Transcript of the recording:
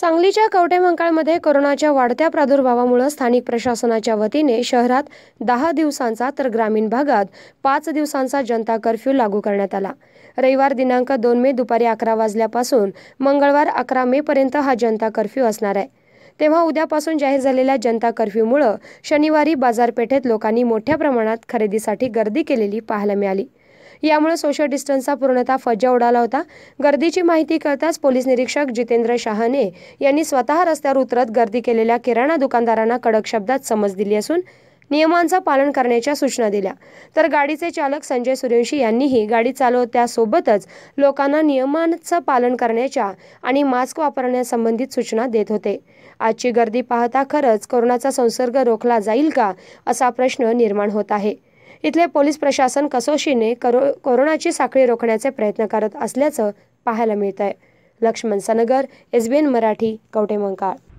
सांगलीच्या कवटेमंकाळमध्ये कोरोनाच्या वाढत्या प्रादुर्भावामुळे स्थानिक प्रशासनाच्या वतीने शहरात दहा दिवसांचा तर ग्रामीण भागात पाच दिवसांचा जनता कर्फ्यू लागू करण्यात आला रविवार दिनांक दोन मे दुपारी अकरा वाजल्यापासून मंगळवार अकरा मे पर्यंत हा जनता कर्फ्यू असणार आहे तेव्हा उद्यापासून जाहीर झालेल्या जनता कर्फ्यूमुळे शनिवारी बाजारपेठेत लोकांनी मोठ्या प्रमाणात खरेदीसाठी गर्दी केलेली पाहायला मिळाली यामुळे सोशल डिस्टन्सचा पूर्णतः फज्जा उडाला होता गर्दीची माहिती कळताच पोलीस निरीक्षक जितेंद्र शहाने यांनी स्वतः रस्त्यावर उतरत गर्दी केलेल्या किराणा दुकानदारांना कडक शब्दात समज दिली असून नियमांचं पालन करण्याच्या सूचना दिल्या तर गाडीचे चालक संजय सूर्यवंशी यांनीही गाडी चालवत्यासोबतच लोकांना नियमांचं पालन करण्याच्या आणि मास्क वापरण्यासंबंधित सूचना देत होते आजची गर्दी पाहता खरंच कोरोनाचा संसर्ग रोखला जाईल का असा प्रश्न निर्माण होत आहे इथले पोलीस प्रशासन कसोशीने करो कोरोनाची साखळी रोखण्याचे प्रयत्न करत असल्याचं पाहायला मिळत आहे लक्ष्मण सनगर एसबीएन मराठी कवटेमंकाळ